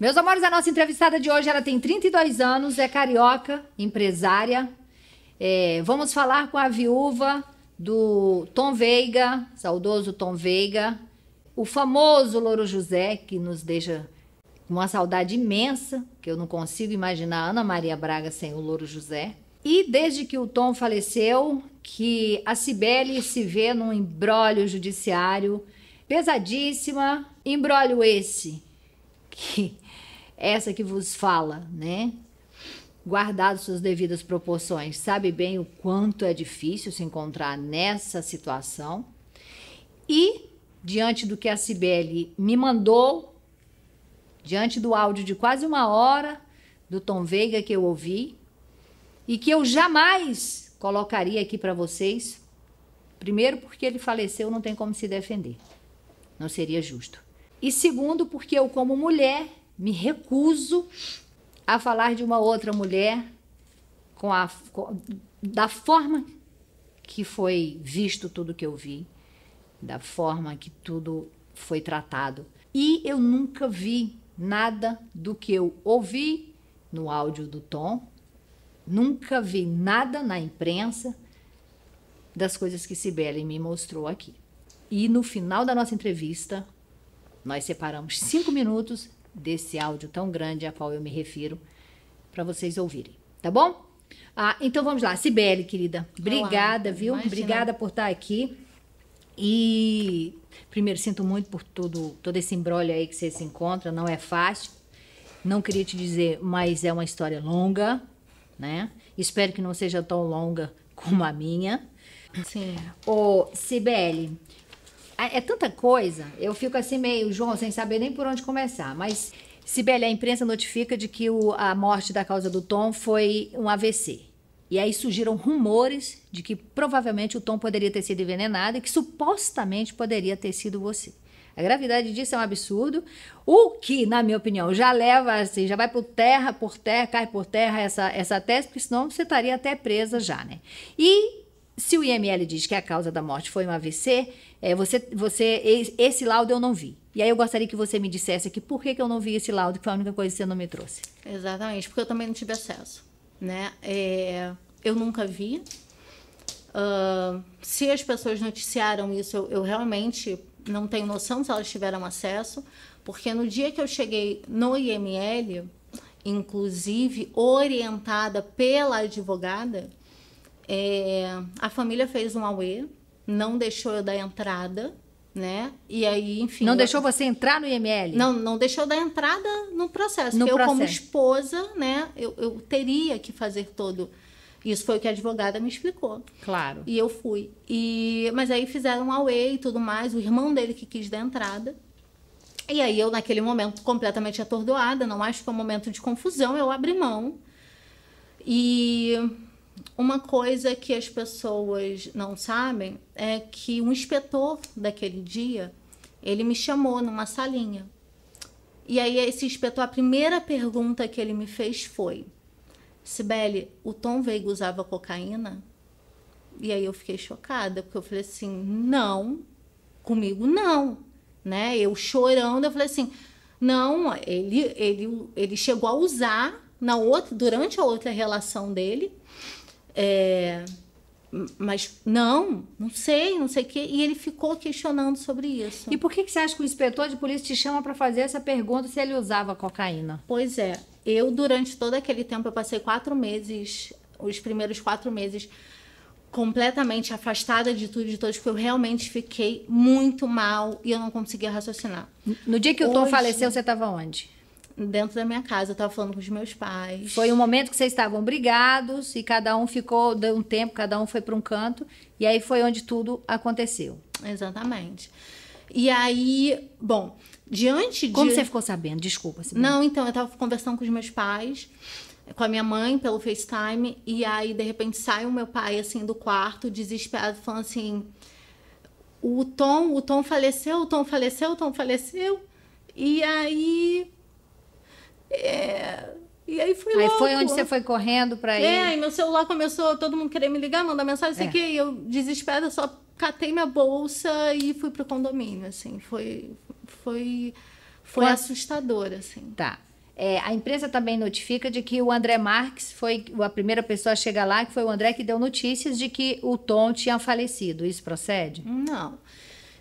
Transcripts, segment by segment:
Meus amores, a nossa entrevistada de hoje, ela tem 32 anos, é carioca, empresária. É, vamos falar com a viúva do Tom Veiga, saudoso Tom Veiga, o famoso Louro José, que nos deixa uma saudade imensa, que eu não consigo imaginar Ana Maria Braga sem o Louro José. E desde que o Tom faleceu, que a Cibele se vê num embrólio judiciário pesadíssima, embrólio esse que essa que vos fala, né? Guardado suas devidas proporções, sabe bem o quanto é difícil se encontrar nessa situação. E diante do que a Cibele me mandou, diante do áudio de quase uma hora do Tom Veiga que eu ouvi e que eu jamais colocaria aqui para vocês, primeiro porque ele faleceu, não tem como se defender, não seria justo. E segundo, porque eu, como mulher, me recuso a falar de uma outra mulher com a, com, da forma que foi visto tudo que eu vi, da forma que tudo foi tratado. E eu nunca vi nada do que eu ouvi no áudio do Tom, nunca vi nada na imprensa das coisas que Sibeli me mostrou aqui. E no final da nossa entrevista, nós separamos cinco minutos desse áudio tão grande a qual eu me refiro para vocês ouvirem, tá bom? Ah, então vamos lá, Sibele, querida, obrigada, Olá, viu? Imagina. Obrigada por estar tá aqui. E primeiro sinto muito por todo todo esse embrolho aí que você se encontra, não é fácil. Não queria te dizer, mas é uma história longa, né? Espero que não seja tão longa como a minha. Sim. Ô, Sibele, é, é tanta coisa, eu fico assim meio, João, sem saber nem por onde começar. Mas, Sibeli, a imprensa notifica de que o, a morte da causa do Tom foi um AVC. E aí surgiram rumores de que provavelmente o Tom poderia ter sido envenenado e que supostamente poderia ter sido você. A gravidade disso é um absurdo, o que, na minha opinião, já leva assim, já vai por terra, por terra, cai por terra essa, essa tese, porque senão você estaria até presa já, né? E se o IML diz que a causa da morte foi um AVC, é, você, você, esse laudo eu não vi. E aí eu gostaria que você me dissesse aqui por que, que eu não vi esse laudo, que foi a única coisa que você não me trouxe. Exatamente, porque eu também não tive acesso. Né? É, eu nunca vi. Uh, se as pessoas noticiaram isso, eu, eu realmente não tenho noção se elas tiveram acesso, porque no dia que eu cheguei no IML, inclusive orientada pela advogada, é, a família fez um AUE, não deixou eu dar entrada, né? E aí, enfim. Não eu... deixou você entrar no IML? Não, não deixou dar entrada no processo. No eu, processo. como esposa, né, eu, eu teria que fazer todo. Isso foi o que a advogada me explicou. Claro. E eu fui. E, mas aí fizeram um AUE e tudo mais, o irmão dele que quis dar entrada. E aí eu, naquele momento, completamente atordoada, não acho que foi é um momento de confusão, eu abri mão. E uma coisa que as pessoas não sabem é que um inspetor daquele dia, ele me chamou numa salinha. E aí esse inspetor, a primeira pergunta que ele me fez foi: "Sibele, o Tom Veiga usava cocaína?" E aí eu fiquei chocada, porque eu falei assim: "Não, comigo não", né? Eu chorando, eu falei assim: "Não, ele ele ele chegou a usar na outra durante a outra relação dele." É, mas não, não sei, não sei o quê. E ele ficou questionando sobre isso. E por que, que você acha que o inspetor de polícia te chama para fazer essa pergunta se ele usava cocaína? Pois é, eu durante todo aquele tempo, eu passei quatro meses, os primeiros quatro meses, completamente afastada de tudo e de todos, porque eu realmente fiquei muito mal e eu não conseguia raciocinar. No dia que o Tom faleceu, você estava onde? dentro da minha casa, eu tava falando com os meus pais. Foi um momento que vocês estavam brigados e cada um ficou, deu um tempo, cada um foi para um canto, e aí foi onde tudo aconteceu. Exatamente. E aí, bom, diante de. Como você ficou sabendo? Desculpa. Simone. Não, então, eu tava conversando com os meus pais, com a minha mãe pelo FaceTime, e aí, de repente, sai o meu pai, assim, do quarto, desesperado, falando assim. O Tom, o Tom faleceu, o Tom faleceu, o Tom faleceu. E aí é... E aí foi Aí louco. foi onde você foi correndo pra é, ir. É, e meu celular começou, todo mundo querer me ligar, mandar mensagem, sei é. que, e eu desesperada só catei minha bolsa e fui pro condomínio, assim, foi foi foi assustador, assim. Tá. É, a empresa também notifica de que o André Marques foi a primeira pessoa a chegar lá, que foi o André que deu notícias de que o Tom tinha falecido. Isso procede? Não.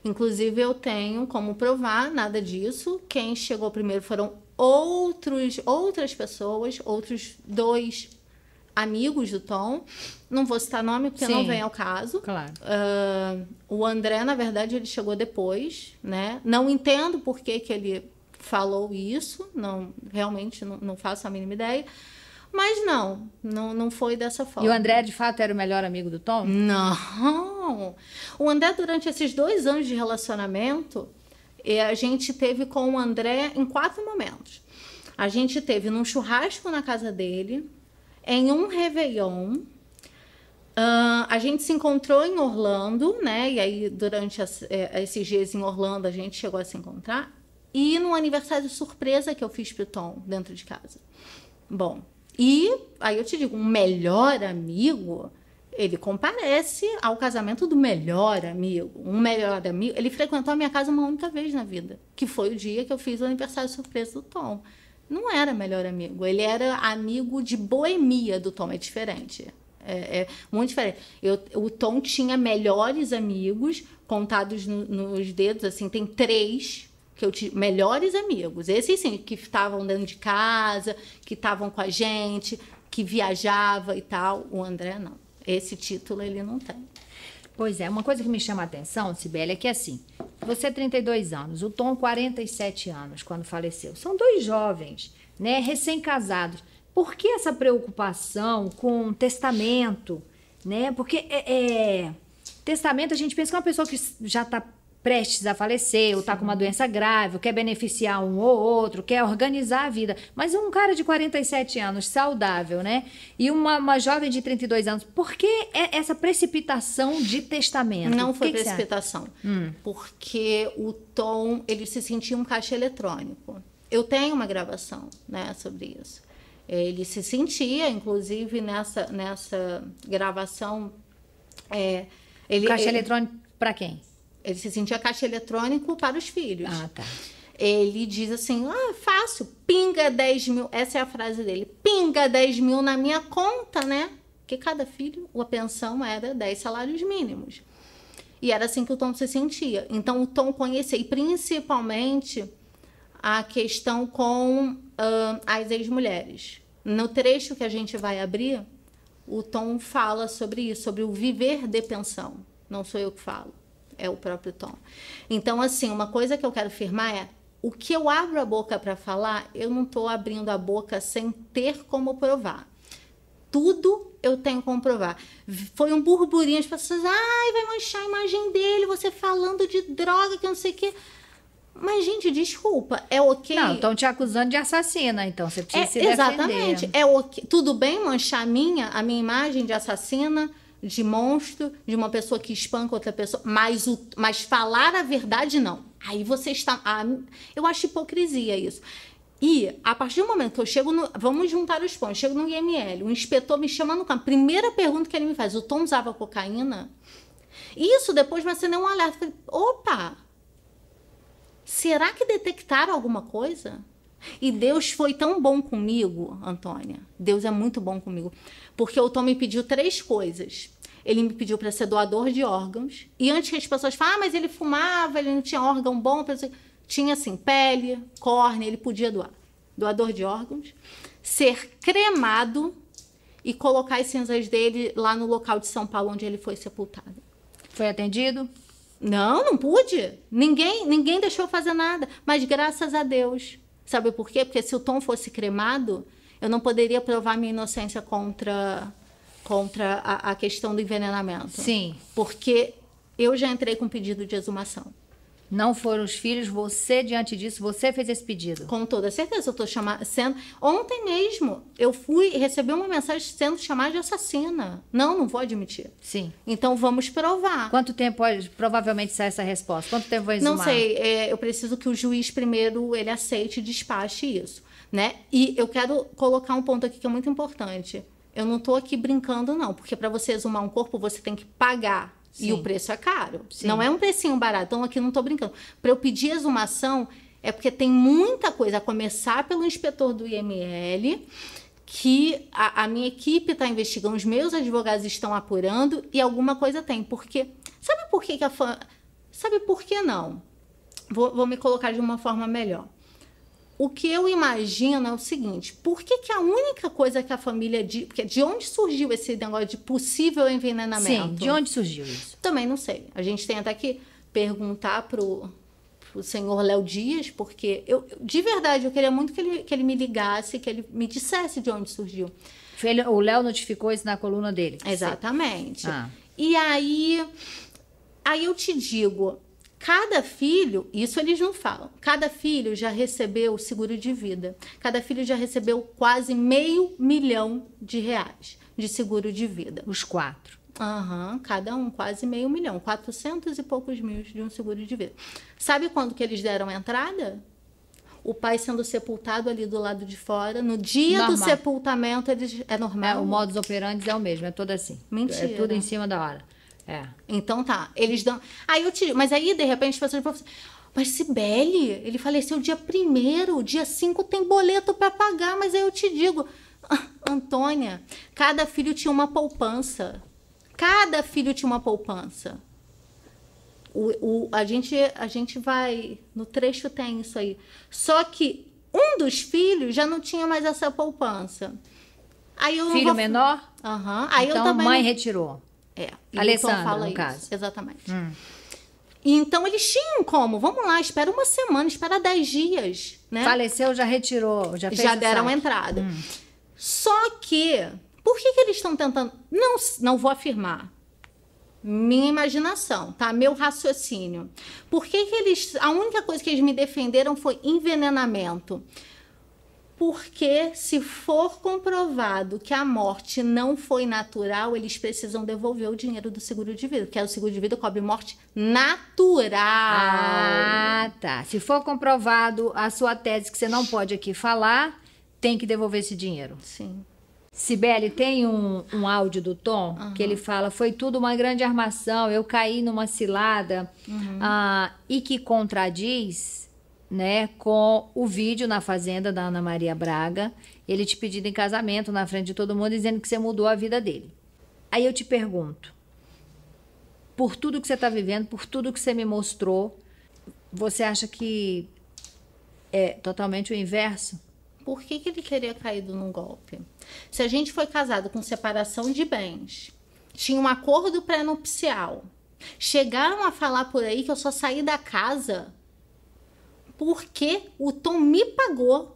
Inclusive, eu tenho como provar nada disso. Quem chegou primeiro foram outros, outras pessoas, outros dois amigos do Tom. Não vou citar nome porque Sim, não vem ao caso. Claro. Uh, o André, na verdade, ele chegou depois, né? Não entendo por que, que ele falou isso, não realmente não, não faço a mínima ideia. Mas não, não, não foi dessa forma. E o André, de fato, era o melhor amigo do Tom? Não. O André, durante esses dois anos de relacionamento, e a gente teve com o André em quatro momentos. A gente teve num churrasco na casa dele, em um Réveillon. Uh, a gente se encontrou em Orlando, né? E aí, durante as, é, esses dias em Orlando, a gente chegou a se encontrar. E no aniversário surpresa que eu fiz pro Tom dentro de casa. Bom, e aí eu te digo, um melhor amigo ele comparece ao casamento do melhor amigo. Um melhor amigo. Ele frequentou a minha casa uma única vez na vida, que foi o dia que eu fiz o aniversário surpresa do Tom. Não era melhor amigo. Ele era amigo de boemia do Tom. É diferente. É, é, muito diferente. Eu, o Tom tinha melhores amigos, contados no, nos dedos, assim, tem três que eu tinha melhores amigos. Esses sim, que estavam dentro de casa, que estavam com a gente, que viajava e tal. O André não. Esse título ele não tem. Pois é, uma coisa que me chama a atenção, Sibeli, é que assim, você 32 é anos, o Tom 47 anos quando faleceu. São dois jovens, né, recém-casados. Por que essa preocupação com testamento, né? Porque é, é, testamento a gente pensa que é uma pessoa que já está prestes a falecer, ou está com uma doença grave, ou quer beneficiar um ou outro, quer organizar a vida. Mas um cara de 47 anos, saudável, né? E uma, uma jovem de 32 anos, por que é essa precipitação de testamento? Não foi que precipitação. Que hum. Porque o Tom, ele se sentia um caixa eletrônico. Eu tenho uma gravação né, sobre isso. Ele se sentia, inclusive, nessa, nessa gravação... É, ele, caixa ele... eletrônico para quem? ele se sentia caixa eletrônico para os filhos. Ah, tá. Ele diz assim: ah, fácil, pinga 10 mil. Essa é a frase dele: pinga 10 mil na minha conta, né? Porque cada filho, a pensão era 10 salários mínimos. E era assim que o Tom se sentia. Então o Tom conhecia, e principalmente a questão com uh, as ex-mulheres. No trecho que a gente vai abrir, o Tom fala sobre isso, sobre o viver de pensão. Não sou eu que falo é o próprio Tom. Então, assim, uma coisa que eu quero firmar é o que eu abro a boca para falar, eu não estou abrindo a boca sem ter como provar. Tudo eu tenho como provar. Foi um burburinho, as pessoas, ai, vai manchar a imagem dele, você falando de droga, que não sei o quê. Mas, gente, desculpa, é ok. Não, estão te acusando de assassina, então você precisa é, se defender. Exatamente. É ok. Tudo bem manchar a minha, a minha imagem de assassina? de monstro, de uma pessoa que espanca outra pessoa, mas, o, mas falar a verdade não. Aí você está. Ah, eu acho hipocrisia isso. E a partir do momento que eu chego no. Vamos juntar os pontos. Chego no IML, o inspetor me chama no campo. Primeira pergunta que ele me faz: o Tom usava cocaína? Isso depois vai acender um alerta. Opa! Será que detectaram alguma coisa? E Deus foi tão bom comigo, Antônia. Deus é muito bom comigo. Porque o Tom me pediu três coisas. Ele me pediu para ser doador de órgãos. E antes que as pessoas falem, ah, mas ele fumava, ele não tinha órgão bom. Tinha assim, pele, córnea, ele podia doar. Doador de órgãos. Ser cremado e colocar as cinzas dele lá no local de São Paulo onde ele foi sepultado. Foi atendido? Não, não pude. Ninguém, ninguém deixou fazer nada. Mas graças a Deus, Sabe por quê? Porque se o Tom fosse cremado, eu não poderia provar minha inocência contra, contra a, a questão do envenenamento. Sim. Porque eu já entrei com pedido de exumação não foram os filhos, você diante disso, você fez esse pedido. Com toda certeza, eu tô sendo, ontem mesmo eu fui recebi uma mensagem sendo chamada de assassina. Não, não vou admitir. Sim. Então vamos provar. Quanto tempo pode provavelmente sair essa resposta? Quanto tempo vai exumar? Não sei, é, eu preciso que o juiz primeiro ele aceite e despache isso, né? E eu quero colocar um ponto aqui que é muito importante. Eu não tô aqui brincando não, porque para você exumar um corpo, você tem que pagar Sim. E o preço é caro. Sim. Não é um precinho barato. Então, aqui não estou brincando. Para eu pedir exumação, é porque tem muita coisa, a começar pelo inspetor do IML, que a, a minha equipe está investigando, os meus advogados estão apurando e alguma coisa tem. Porque. Sabe por que, que a. Sabe por que não? Vou, vou me colocar de uma forma melhor o que eu imagino é o seguinte: por que, que a única coisa que a família. De, porque de onde surgiu esse negócio de possível envenenamento? Sim, de onde surgiu isso? Também não sei. A gente tem até que perguntar pro, pro senhor Léo Dias, porque eu, de verdade, eu queria muito que ele, que ele me ligasse, que ele me dissesse de onde surgiu. Ele, o Léo notificou isso na coluna dele. Exatamente. Ah. E aí, aí eu te digo, Cada filho, isso eles não falam, cada filho já recebeu seguro de vida. Cada filho já recebeu quase meio milhão de reais de seguro de vida. Os quatro. Aham, uhum, cada um quase meio milhão, quatrocentos e poucos mil de um seguro de vida. Sabe quando que eles deram a entrada? O pai sendo sepultado ali do lado de fora, no dia normal. do sepultamento eles é normal. É, o modus operandi é o mesmo, é tudo assim. Mentira. É tudo em cima da hora. É. Então tá, eles dão. Aí eu tirei. Mas aí, de repente, as pessoas assim, mas Sibeli, ele faleceu dia primeiro, dia 5 tem boleto para pagar, mas aí eu te digo, Antônia, cada filho tinha uma poupança. Cada filho tinha uma poupança. O, o, a, gente, a gente vai. No trecho tem isso aí. Só que um dos filhos já não tinha mais essa poupança. Aí eu filho vou... menor? Uhum. então, a também... mãe retirou. É. E Alessandra, fala no isso. caso. Exatamente. Hum. Então eles tinham como, vamos lá, espera uma semana, espera dez dias, né? Faleceu, já retirou, já fez Já deram saque. entrada. Hum. Só que, por que, que eles estão tentando? Não, não vou afirmar. Minha imaginação, tá? Meu raciocínio. Por que, que eles. A única coisa que eles me defenderam foi envenenamento porque se for comprovado que a morte não foi natural, eles precisam devolver o dinheiro do seguro de vida, porque é o seguro de vida cobre morte natural. Ah, tá. Se for comprovado a sua tese que você não pode aqui falar, tem que devolver esse dinheiro. Sim. Sibeli, tem um, um áudio do Tom uhum. que ele fala: foi tudo uma grande armação, eu caí numa cilada uhum. ah, e que contradiz né, com o vídeo na fazenda da Ana Maria Braga, ele te pedindo em casamento na frente de todo mundo, dizendo que você mudou a vida dele. Aí eu te pergunto, por tudo que você está vivendo, por tudo que você me mostrou, você acha que é totalmente o inverso? Por que, que ele teria caído num golpe? Se a gente foi casado com separação de bens, tinha um acordo pré-nupcial, chegaram a falar por aí que eu só saí da casa porque o Tom me pagou.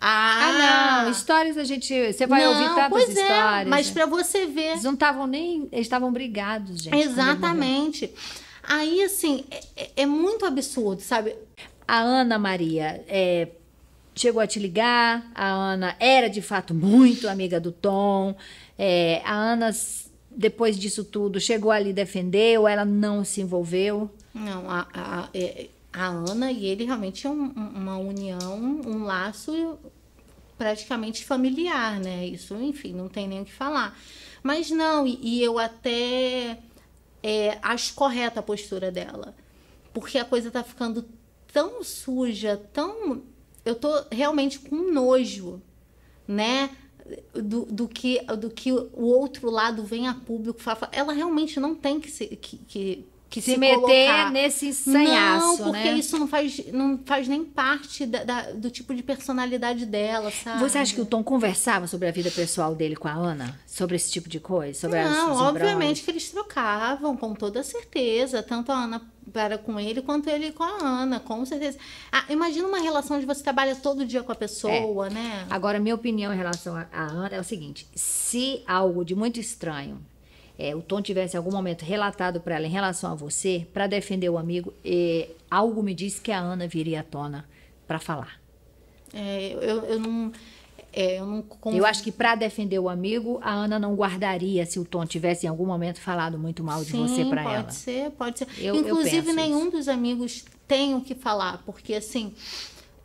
Ah, ah não, histórias a gente. Você vai não, ouvir tantas pois é, histórias. É, mas para você ver. Eles não estavam nem. Eles estavam brigados, gente. Exatamente. Aí, assim, é, é, é, muito absurdo, sabe? A Ana Maria é, chegou a te ligar. A Ana era, de fato, muito amiga do Tom. É, a Ana, depois disso tudo, chegou ali defendeu. Ela não se envolveu. Não, a, a, é, a Ana e ele realmente tinham é uma união, um laço praticamente familiar, né? Isso, enfim, não tem nem o que falar. Mas não, e, e eu até é, acho correta a postura dela. Porque a coisa tá ficando tão suja, tão. Eu tô realmente com nojo, né? Do, do, que, do que o outro lado vem a público. Fala, ela realmente não tem que, se, que, que que se, se meter colocar. nesse sanhaço, Não, né? porque né? isso não faz, não faz nem parte da, da, do tipo de personalidade dela, sabe? Você acha que o Tom conversava sobre a vida pessoal dele com a Ana? Sobre esse tipo de coisa? Sobre não, obviamente que eles trocavam, com toda certeza. Tanto a Ana para com ele quanto ele com a Ana, com certeza. Ah, imagina uma relação onde você trabalha todo dia com a pessoa, é. né? Agora, minha opinião em relação à Ana é o seguinte: se algo de muito estranho é, o Tom tivesse em algum momento relatado para ela em relação a você, para defender o amigo, é, algo me diz que a Ana viria à tona para falar. É, eu, eu não. É, eu, não eu acho que para defender o amigo, a Ana não guardaria se o Tom tivesse em algum momento falado muito mal de Sim, você para ela. Pode ser, pode ser. Eu, Inclusive, eu nenhum isso. dos amigos tem o que falar, porque assim.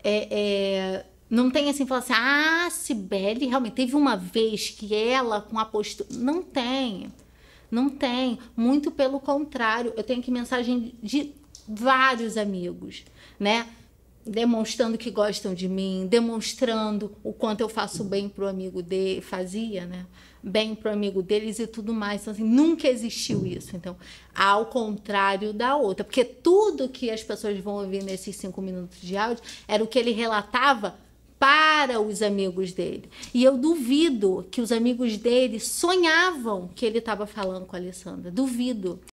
É, é, não tem assim, falar assim, ah, Sibeli realmente teve uma vez que ela com a postura. Não tem. Não tem. Muito pelo contrário, eu tenho que mensagem de vários amigos, né? Demonstrando que gostam de mim, demonstrando o quanto eu faço bem pro amigo dele, fazia, né? Bem pro amigo deles e tudo mais. Então, assim, nunca existiu isso. Então, ao contrário da outra. Porque tudo que as pessoas vão ouvir nesses cinco minutos de áudio era o que ele relatava para os amigos dele. E eu duvido que os amigos dele sonhavam que ele estava falando com a Alessandra. Duvido.